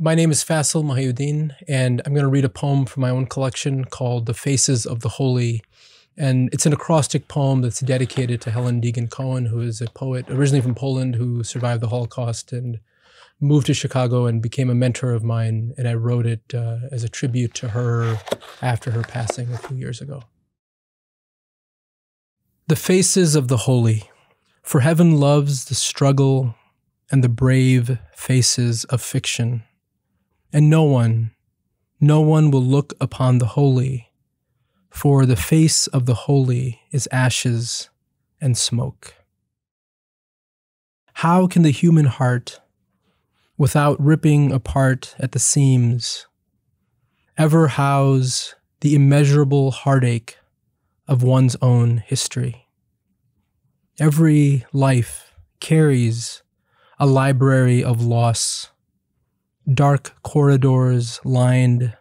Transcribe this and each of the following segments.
My name is Fasil Mahiuddin, and I'm going to read a poem from my own collection called The Faces of the Holy. And it's an acrostic poem that's dedicated to Helen Deegan Cohen, who is a poet originally from Poland who survived the Holocaust and moved to Chicago and became a mentor of mine. And I wrote it uh, as a tribute to her after her passing a few years ago. The Faces of the Holy. For heaven loves the struggle and the brave faces of fiction and no one, no one will look upon the holy, for the face of the holy is ashes and smoke. How can the human heart, without ripping apart at the seams, ever house the immeasurable heartache of one's own history? Every life carries a library of loss dark corridors lined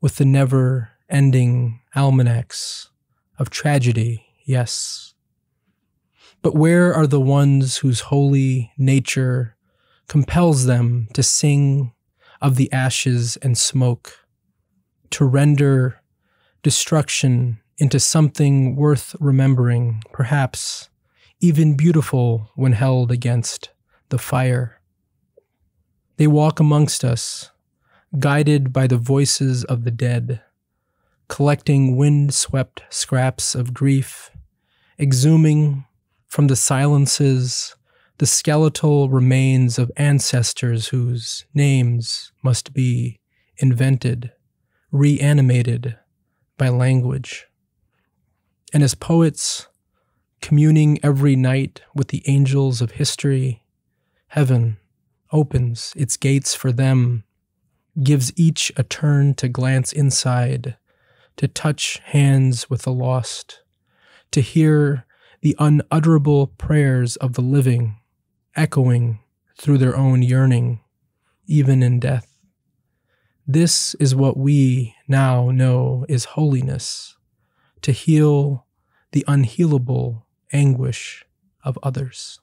with the never ending almanacs of tragedy, yes. But where are the ones whose holy nature compels them to sing of the ashes and smoke, to render destruction into something worth remembering, perhaps even beautiful when held against the fire? They walk amongst us, guided by the voices of the dead, collecting wind swept scraps of grief, exhuming from the silences the skeletal remains of ancestors whose names must be invented, reanimated by language. And as poets, communing every night with the angels of history, heaven opens its gates for them, gives each a turn to glance inside, to touch hands with the lost, to hear the unutterable prayers of the living echoing through their own yearning, even in death. This is what we now know is holiness to heal the unhealable anguish of others.